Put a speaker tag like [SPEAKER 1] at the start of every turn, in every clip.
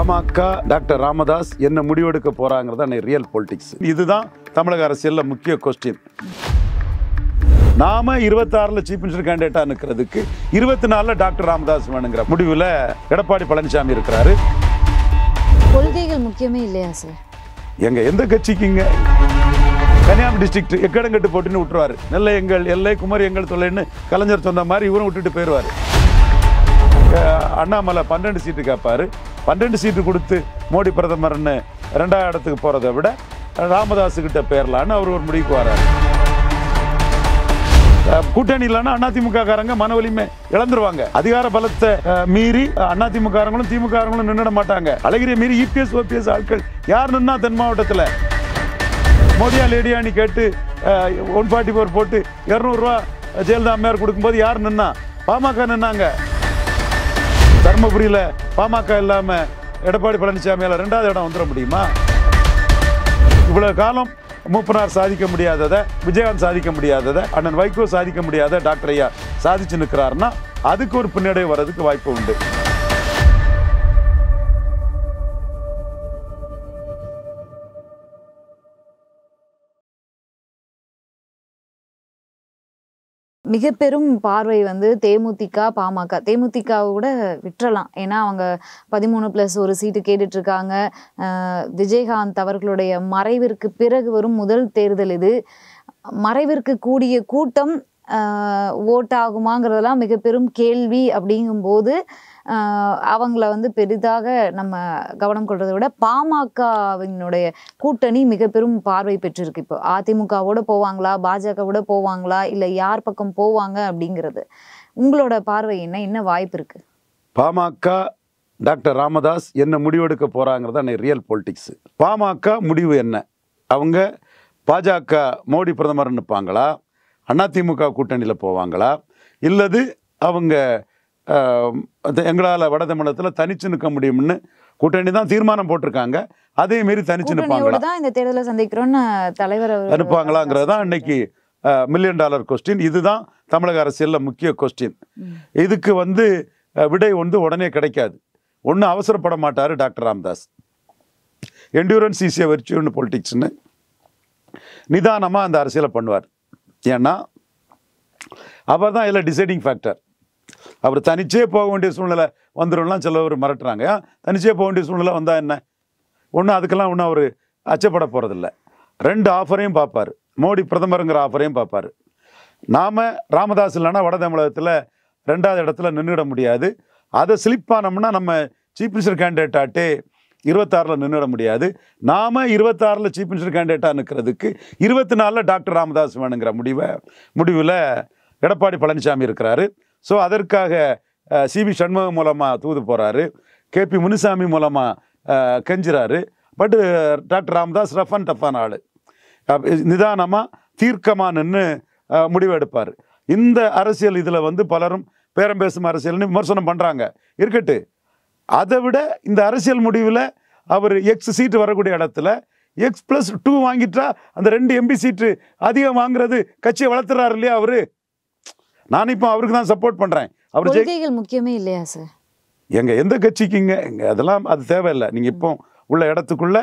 [SPEAKER 1] PMK doctor Ramadoss என்ன முடிவெடுக்க போறாங்கிறது real politics இதுதான் தமிழக அரசியலில் முக்கிய கொஸ்டின் நாம இருபத்தாறுல சீஃப் மினிஸ்டர் கேண்டிடேட்டா நிற்கிறதுக்கு இருபத்தி நாலுல டாக்டர் ராமதாஸ் வேணுங்கிற முடிவில் எடப்பாடி பழனிசாமி இருக்கிறாரு கொள்கைகள் முக்கியமே இல்லையா சார் எங்க எந்த கட்சிக்குங்க கன்னியாகுமரி டிஸ்ட்ரிக்ட் எக்கடங்கட்டு போட்டுன்னு விட்டுருவாரு நெல்லை எங்கள் எல்லை குமரி எங்கள் தொல்லைன்னு கலைஞர் சொன்ன மாதிரி இவரும் விட்டுட்டு போயிடுவார் அண்ணாமலை பன்னெண்டு சீட்டு கேட்பாரு பன்னெண்டு சீட்டு கொடுத்து மோடி பிரதமர்னு ரெண்டாவது இடத்துக்கு போகிறத விட ராமதாஸுக்கிட்ட கிட்ட பேரலான்னு அவர் ஒரு முடிவுக்கு வரார் கூட்டணி இல்லைன்னா அதிமுகக்காரங்க காரங்க மன வலிமை இழந்துருவாங்க அதிகார பலத்தை மீறி அதிமுகங்களும் காரங்களும் திமுக நின்றுட மாட்டாங்க அழகிரிய மீறி இபிஎஸ் e ஓபிஎஸ் ஆட்கள் யார் நின்னா தென் மாவட்டத்தில் மோடியா லேடியான்னு கேட்டு ஒன் ஃபார்ட்டி ஃபோர் போட்டு இரநூறுவா ஜெயலலிதா அம்மையார் கொடுக்கும்போது யார் நின்னா பாமக நின்னாங்க தர்மபுரியில் பாமக இல்லாமல் எடப்பாடி பழனிசாமியால் ரெண்டாவது இடம் வந்துட முடியுமா இவ்வளோ காலம் மூப்பனார் சாதிக்க முடியாததை விஜயகாந்த் சாதிக்க முடியாததை அண்ணன் வைகோ சாதிக்க முடியாத டாக்டர் ஐயா சாதிச்சு நிற்கிறாருன்னா அதுக்கு ஒரு பின்னடைவு வர்றதுக்கு வாய்ப்பு உண்டு மிக பெரும் பார்வை வந்து தேமுதிக பாமக தேமுதிக கூட விட்டுறலாம் ஏன்னா அவங்க பதிமூணு ப்ளஸ் ஒரு சீட்டு கேட்டுட்ருக்காங்க விஜயகாந்த் அவர்களுடைய மறைவிற்கு பிறகு வரும் முதல் தேர்தல் இது மறைவிற்கு கூடிய கூட்டம் ஓட்டாகுமாங்கிறதெல்லாம் மிக பெரும் கேள்வி அப்படிங்கும்போது அவங்கள வந்து பெரிதாக நம்ம கவனம் கொள்றதை விட பாமகவினுடைய கூட்டணி மிக பெரும் பார்வை பெற்றிருக்கு இப்போ அதிமுகவோட போவாங்களா பாஜகவோட போவாங்களா இல்லை யார் பக்கம் போவாங்க அப்படிங்கிறது உங்களோட பார்வை என்ன என்ன வாய்ப்பு இருக்கு பாமக டாக்டர் ராமதாஸ் என்ன முடிவெடுக்க போகிறாங்கிறது அன்னை ரியல் பொலிட்டிக்ஸு பாமக முடிவு என்ன அவங்க பாஜக மோடி பிரதமர் நிற்பாங்களா அதிமுக கூட்டணியில் போவாங்களா இல்லது அவங்க எங்களால் வட தமிழகத்தில் தனிச்சு நிற்க முடியும்னு கூட்டணி தான் தீர்மானம் போட்டிருக்காங்க அதே மாரி தனிச்சு நிற்பாங்களா தலைவர் அனுப்புவாங்களாங்கிறது தான் இன்னைக்கு மில்லியன் டாலர் கொஸ்டின் இதுதான் தமிழக அரசியலில் முக்கிய கொஸ்டின் இதுக்கு வந்து விடை வந்து உடனே கிடைக்காது ஒன்றும் அவசரப்பட மாட்டார் டாக்டர் ராம்தாஸ் என்டூரன்ஸ் ஈஸியாக வெர்ச்சியூன்னு பொலிட்டிக்ஸ்னு நிதானமாக அந்த அரசியலை பண்ணுவார் ஏன்னா அவர் தான் இதில் டிசைடிங் ஃபேக்டர் அவர் தனிச்சே போக வேண்டிய சூழ்நிலை வந்துடும்லாம் சிலவர் மிரட்டுறாங்க தனிச்சே போக வேண்டிய சூழ்நிலை வந்தால் என்ன ஒன்றும் அதுக்கெல்லாம் ஒன்றும் அவர் அச்சப்பட போகிறதில்ல ரெண்டு ஆஃபரையும் பார்ப்பார் மோடி பிரதமருங்கிற ஆஃபரையும் பார்ப்பார் நாம் ராமதாஸ் இல்லைன்னா வட தமிழகத்தில் ரெண்டாவது இடத்துல நின்றுட முடியாது அதை ஸ்லிப் ஆனோம்னா நம்ம சீஃப் மினிஸ்டர் கேண்டிடேட் ஆட்டே இருபத்தாறில் நின்றுட முடியாது நாம் இருபத்தாறில் சீஃப் மினிஸ்டர் கேண்டிடேட்டாக நிற்கிறதுக்கு இருபத்தி நாலில் டாக்டர் ராமதாஸ் வேணுங்கிற முடிவை முடிவில் எடப்பாடி பழனிசாமி இருக்கிறாரு ஸோ அதற்காக சிபி சண்முகம் மூலமாக தூது போகிறாரு கேபி முனுசாமி மூலமாக கெஞ்சுறாரு but doctor Ramadoss rough and டஃப்பான ஆள் நிதானமாக தீர்க்கமாக நின்று முடிவு எடுப்பார் இந்த அரசியல் இதில் வந்து பலரும் பேரம் பேசும் அரசியல்னு விமர்சனம் பண்ணுறாங்க இருக்கட்டு அதை விட இந்த அரசியல் முடிவில் அவர் எக்ஸ் சீட்டு வரக்கூடிய இடத்துல எக்ஸ் ப்ளஸ் டூ வாங்கிட்டா அந்த ரெண்டு எம்பி சீட்டு அதிகம் வாங்குறது கட்சியை வளர்த்துறாரு இல்லையா அவர் நான் இப்போ அவருக்கு தான் சப்போர்ட் பண்ணுறேன் அவர் கொள்கைகள் முக்கியமே இல்லையா சார் எங்கள் எந்த கட்சிக்குங்க எங்கள் அதெல்லாம் அது தேவையில்லை நீங்கள் இப்போ உள்ள இடத்துக்குள்ள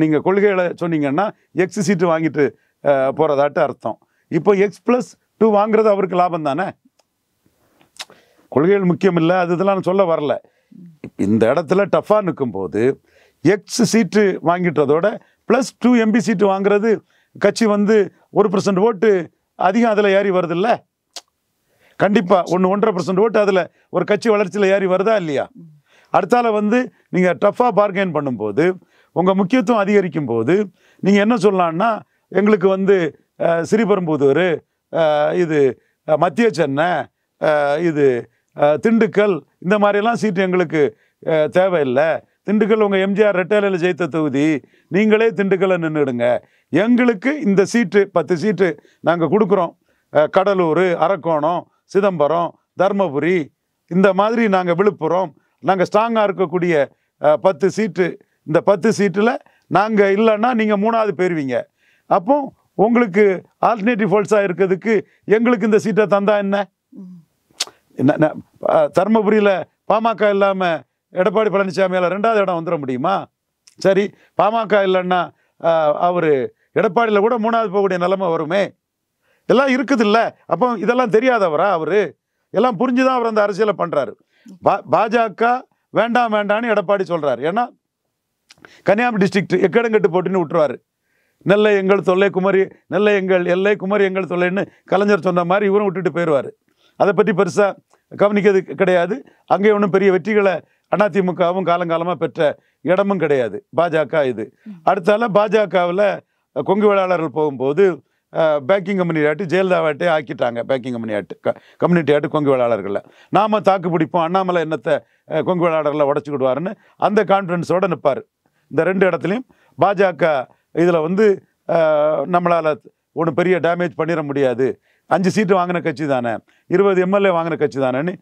[SPEAKER 1] நீங்கள் கொள்கைகளை சொன்னீங்கன்னா எக்ஸ் சீட்டு வாங்கிட்டு போகிறதாட்டு அர்த்தம் இப்போ எக்ஸ் ப்ளஸ் டூ வாங்குறது அவருக்கு லாபம் தானே கொள்கைகள் முக்கியம் இல்லை அது இதெல்லாம் சொல்ல வரல இந்த இடத்துல டஃப்பாக நிற்கும்போது எக்ஸ் சீட்டு வாங்கிட்டதோட ப்ளஸ் டூ எம்பி சீட்டு வாங்குறது கட்சி வந்து ஒரு பர்சன்ட் ஓட்டு அதிகம் அதில் ஏறி வருதில்ல கண்டிப்பாக ஒன்று ஒன்றரை பர்சன்ட் ஓட்டு அதில் ஒரு கட்சி வளர்ச்சியில் ஏறி வருதா இல்லையா அடுத்தால வந்து நீங்கள் டஃப்பாக பார்கெயின் பண்ணும்போது உங்கள் முக்கியத்துவம் அதிகரிக்கும் போது நீங்கள் என்ன சொல்லலான்னா எங்களுக்கு வந்து சிறிபெரும்புதூர் இது மத்திய சென்னை இது திண்டுக்கல் இந்த மாதிரிலாம் சீட்டு எங்களுக்கு தேவையில்லை திண்டுக்கல் உங்கள் எம்ஜிஆர் ரெட்டையில ஜெயித்த தொகுதி நீங்களே திண்டுக்கலை நின்றுடுங்க எங்களுக்கு இந்த சீட்டு பத்து சீட்டு நாங்கள் கொடுக்குறோம் கடலூர் அரக்கோணம் சிதம்பரம் தர்மபுரி இந்த மாதிரி நாங்கள் விழுப்புரம் நாங்கள் ஸ்ட்ராங்காக இருக்கக்கூடிய பத்து சீட்டு இந்த பத்து சீட்டில் நாங்கள் இல்லைன்னா நீங்கள் மூணாவது போயிடுவீங்க அப்போ உங்களுக்கு ஆல்டர்னேட்டிவ் ஃபோல்ஸாக இருக்கிறதுக்கு எங்களுக்கு இந்த சீட்டை தந்தா என்ன என்ன தர்மபுரியில் பாமக இல்லாமல் எடப்பாடி பழனிசாமியால் ரெண்டாவது இடம் வந்துட முடியுமா சரி பாமக இல்லைன்னா அவர் எடப்பாடியில் கூட மூணாவது போகக்கூடிய நிலமை வருமே எல்லாம் இருக்குது இல்லை அப்போ இதெல்லாம் தெரியாதவரா அவர் எல்லாம் புரிஞ்சு தான் அவர் அந்த அரசியலை பண்ணுறாரு பா பாஜக வேண்டாம் வேண்டான்னு எடப்பாடி சொல்கிறார் ஏன்னா கன்னியாகுமரி டிஸ்ட்ரிக்ட் எக்கடங்கட்டு போட்டுன்னு விட்டுருவார் நெல்லை எங்கள் தொல்லை குமரி நெல்லை எங்கள் எல்லை குமரி எங்கள் தொல்லைன்னு கலைஞர் சொன்ன மாதிரி இவரும் விட்டுட்டு போயிடுவார் அதை பற்றி பெருசாக கவனிக்கிறது கிடையாது அங்கே ஒன்றும் பெரிய வெற்றிகளை அதிமுகவும் காலங்காலமாக பெற்ற இடமும் கிடையாது பாஜக இது அடுத்தால பாஜகவில் கொங்கு வேளாளர்கள் போகும்போது பேக்கிங் கம்பெனி ஆட்டு ஜெயலலிதாவாட்டே ஆக்கிட்டாங்க பேக்கிங் கம்பெனி ஆட்டு கம்யூனிட்டி ஆட்டு கொங்கு வேளாளர்களில் நாம் தாக்கு பிடிப்போம் அண்ணாமலை என்னத்தை கொங்கு வேளாளர்களை உடச்சிக்கிடுவாருன்னு அந்த கான்ஃபிடன்ஸோடு நிற்பார் இந்த ரெண்டு இடத்துலையும் பாஜக இதில் வந்து நம்மளால் ஒன்று பெரிய டேமேஜ் பண்ணிட முடியாது அஞ்சு சீட்டு வாங்கின கட்சி தானே இருபது எம்எல்ஏ வாங்கின கட்சி தானேன்னு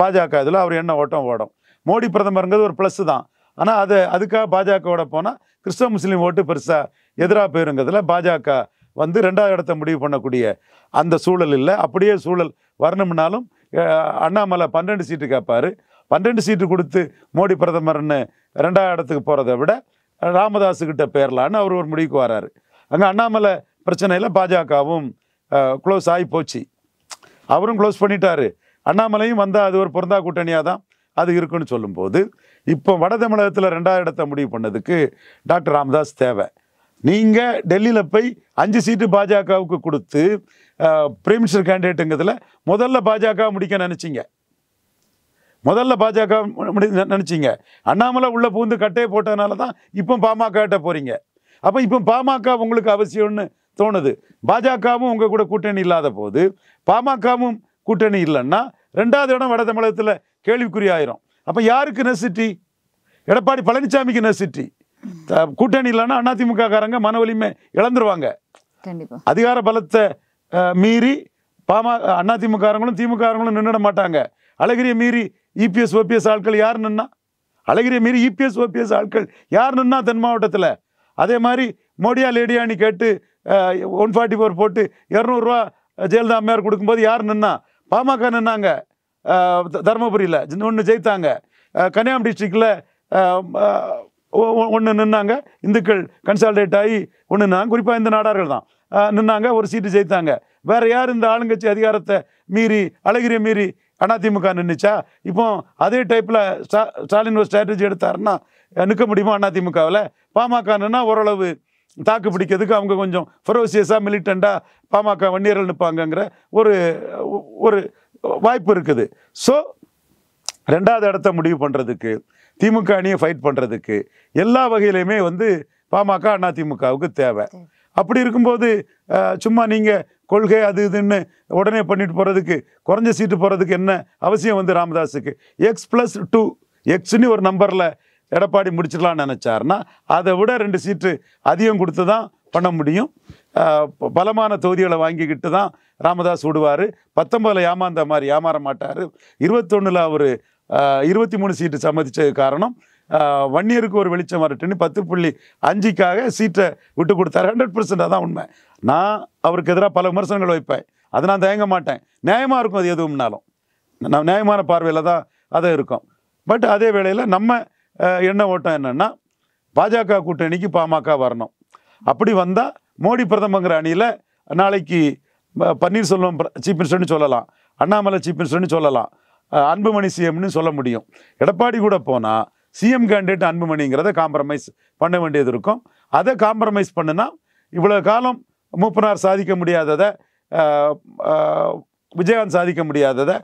[SPEAKER 1] பாஜக இதில் அவர் என்ன ஓட்டம் ஓடும் மோடி பிரதமருங்கிறது ஒரு ப்ளஸ் தான் ஆனால் அது அதுக்காக பாஜகவோட போனால் கிறிஸ்தவ முஸ்லீம் ஓட்டு பெருசாக எதிராக போயிருங்கிறதுல பாஜக வந்து ரெண்டாவது இடத்த முடிவு பண்ணக்கூடிய அந்த சூழல் இல்லை அப்படியே சூழல் வரணும்னாலும் அண்ணாமலை பன்னெண்டு சீட்டு கேட்பார் பன்னெண்டு சீட்டு கொடுத்து மோடி பிரதமர்னு ரெண்டாவது இடத்துக்கு போகிறத விட ராமதாஸுக்கிட்ட பேரலான்னு அவர் ஒரு முடிவுக்கு வராரு அங்கே அண்ணாமலை பிரச்சனையில் பாஜகவும் க்ளோஸ் ஆகி போச்சு அவரும் க்ளோஸ் பண்ணிட்டார் அண்ணாமலையும் வந்தால் அது ஒரு பொருந்தா கூட்டணியாக தான் அது இருக்குன்னு சொல்லும்போது இப்போ வட தமிழகத்தில் ரெண்டாவது இடத்த முடிவு பண்ணதுக்கு டாக்டர் ராமதாஸ் தேவை நீங்கள் டெல்லியில் போய் அஞ்சு சீட்டு பாஜகவுக்கு கொடுத்து பிரைம் மினிஸ்டர் கேண்டிடேட்டுங்கிறதுல முதல்ல பாஜக முடிக்க நினச்சிங்க முதல்ல பாஜக முடி நினச்சிங்க அண்ணாமலை உள்ளே பூந்து கட்டையை போட்டதுனால தான் இப்போ பாமக கிட்ட போகிறீங்க அப்போ இப்போ பாமக உங்களுக்கு அவசியம்னு தோணுது பாஜகவும் உங்கள் கூட கூட்டணி இல்லாத போது பாமகவும் கூட்டணி இல்லைன்னா ரெண்டாவது இடம் வட தமிழகத்தில் கேள்விக்குறி ஆயிரும் அப்போ யாருக்கு நெசிட்டி எடப்பாடி பழனிசாமிக்கு நெசிட்டி கூட்டணி இல்லைன்னா அதிமுக காரங்க மன வலிமை இழந்துருவாங்க அதிகார பலத்தை மீறி பாமா அதிமுகங்களும் திமுகங்களும் நின்றுட மாட்டாங்க அழகிரிய மீறி இபிஎஸ் ஓபிஎஸ் ஆட்கள் யார் நின்னா அழகிரிய மீறி இபிஎஸ் ஓபிஎஸ் ஆட்கள் யார் நின்னா தென் மாவட்டத்தில் அதே மாதிரி மோடியா லேடியானி கேட்டு ஒன் ஃபார்ட்டி ஃபோர் போட்டு இரநூறுவா ஜெயலலிதா அம்மையார் கொடுக்கும்போது யார் நின்னா பாமக நின்னாங்க தருமபுரியில் ஒன்று ஜெயித்தாங்க கன்னியாகுமரி டிஸ்ட்ரிக்டில் ஒன்று நின்னாங்க இந்துக்கள் கன்சால்டேட் ஆகி ஒன்று குறிப்பாக இந்த நாடார்கள் தான் நின்னாங்க ஒரு சீட்டு ஜெயித்தாங்க வேறு யார் இந்த ஆளுங்கட்சி அதிகாரத்தை மீறி அழகிரிய மீறி அதிமுக நின்றுச்சா இப்போ அதே டைப்பில் ஸ்டா ஸ்டாலின் ஒரு ஸ்ட்ராட்டஜி எடுத்தாருன்னா நிற்க முடியுமா அதிமுகவில் நின்னா ஓரளவு தாக்கு பிடிக்கிறதுக்கு அவங்க கொஞ்சம் ஃபரோசியஸாக மிலிட்டண்ட்டாக பாமக வன்னியர்கள் நிற்பாங்கங்கிற ஒரு ஒரு வாய்ப்பு இருக்குது ஸோ ரெண்டாவது இடத்த முடிவு பண்ணுறதுக்கு திமுக அணியை ஃபைட் பண்ணுறதுக்கு எல்லா வகையிலையுமே வந்து பாமக அண்ணா திமுகவுக்கு தேவை அப்படி இருக்கும்போது சும்மா நீங்கள் கொள்கை அது இதுன்னு உடனே பண்ணிட்டு போகிறதுக்கு குறைஞ்ச சீட்டு போகிறதுக்கு என்ன அவசியம் வந்து ராமதாஸுக்கு எக்ஸ் ப்ளஸ் டூ எக்ஸ்னு ஒரு நம்பரில் எடப்பாடி முடிச்சிடலாம்னு நினச்சாருன்னா அதை விட ரெண்டு சீட்டு அதிகம் கொடுத்து தான் பண்ண முடியும் பலமான தொகுதிகளை வாங்கிக்கிட்டு தான் ராமதாஸ் விடுவார் பத்தொம்பதில் ஏமாந்த மாதிரி ஏமாற மாட்டார் இருபத்தொன்னில் அவர் இருபத்தி மூணு சீட்டு சம்மதிச்ச காரணம் வன்னியருக்கு ஒரு வெளிச்சம் வரட்டுன்னு பத்து புள்ளி அஞ்சுக்காக சீட்டை விட்டு கொடுத்தாரு ஹண்ட்ரட் பர்சன்ட் அதான் உண்மை நான் அவருக்கு எதிராக பல விமர்சனங்கள் வைப்பேன் அதை நான் தயங்க மாட்டேன் நியாயமாக இருக்கும் அது எதுவும்னாலும் நான் நியாயமான பார்வையில் தான் அதை இருக்கும் பட் அதே வேளையில் நம்ம என்ன ஓட்டம் என்னென்னா பாஜக கூட்டணிக்கு பாமக வரணும் அப்படி வந்தால் மோடி பிரதமங்கிற அணியில் நாளைக்கு பன்னீர்செல்வம் சீஃப் மினிஸ்டர்னு சொல்லலாம் அண்ணாமலை சீஃப் மினிஸ்டர்னு சொல்லலாம் அன்புமணி சிஎம்னு சொல்ல முடியும் எடப்பாடி கூட போனால் சிஎம் கேண்டிடேட் அன்புமணிங்கிறத காம்ப்ரமைஸ் பண்ண வேண்டியது இருக்கும் அதை காம்ப்ரமைஸ் பண்ணுனா இவ்வளோ காலம் மூப்பனார் சாதிக்க முடியாததை விஜயகாந்த் சாதிக்க முடியாததை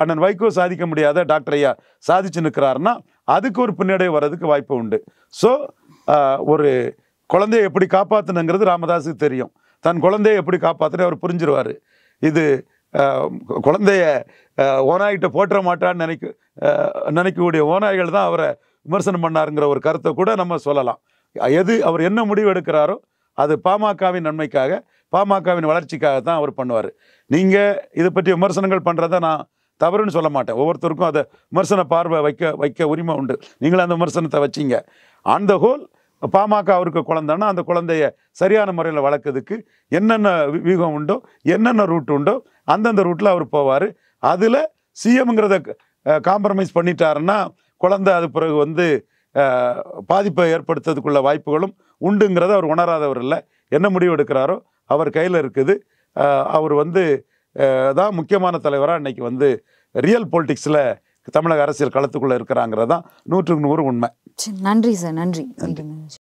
[SPEAKER 1] அண்ணன் வைகோ சாதிக்க முடியாத டாக்டர் ஐயா சாதிச்சு நிற்கிறாருன்னா அதுக்கு ஒரு பின்னடைவு வர்றதுக்கு வாய்ப்பு உண்டு ஸோ ஒரு குழந்தைய எப்படி காப்பாற்றணுங்கிறது ராமதாஸுக்கு தெரியும் தன் குழந்தைய எப்படி காப்பாற்றுனே அவர் புரிஞ்சிருவார் இது குழந்தைய ஓனாயிட்ட போற்ற மாட்டான்னு நினைக்க நினைக்கக்கூடிய ஓனாய்கள் தான் அவரை விமர்சனம் பண்ணாருங்கிற ஒரு கருத்தை கூட நம்ம சொல்லலாம் எது அவர் என்ன முடிவு எடுக்கிறாரோ அது பாமகவின் நன்மைக்காக பாமகவின் வளர்ச்சிக்காக தான் அவர் பண்ணுவார் நீங்கள் இதை பற்றி விமர்சனங்கள் பண்ணுறத நான் தவறுன்னு சொல்ல மாட்டேன் ஒவ்வொருத்தருக்கும் அதை விமர்சன பார்வை வைக்க வைக்க உரிமை உண்டு நீங்களும் அந்த விமர்சனத்தை வச்சிங்க ஆன் த ஹோல் பாமக அவருக்கு குழந்தைன்னா அந்த குழந்தைய சரியான முறையில் வளர்க்குறதுக்கு என்னென்ன வியூகம் உண்டோ என்னென்ன ரூட் உண்டோ அந்தந்த ரூட்டில் அவர் போவார் அதில் சிஎம்ங்கிறத காம்ப்ரமைஸ் பண்ணிட்டாருன்னா குழந்தை அது பிறகு வந்து பாதிப்பை ஏற்படுத்துறதுக்குள்ள வாய்ப்புகளும் உண்டுங்கிறத அவர் உணராதவர் இல்லை என்ன முடிவு எடுக்கிறாரோ அவர் கையில் இருக்குது அவர் வந்து தான் முக்கியமான தலைவராக இன்றைக்கி வந்து ரியல் பொலிட்டிக்ஸில் தமிழக அரசியல் களத்துக்குள்ளே இருக்கிறாங்கிறது தான் நூற்றுக்கு நூறு உண்மை நன்றி சார் நன்றி நன்றி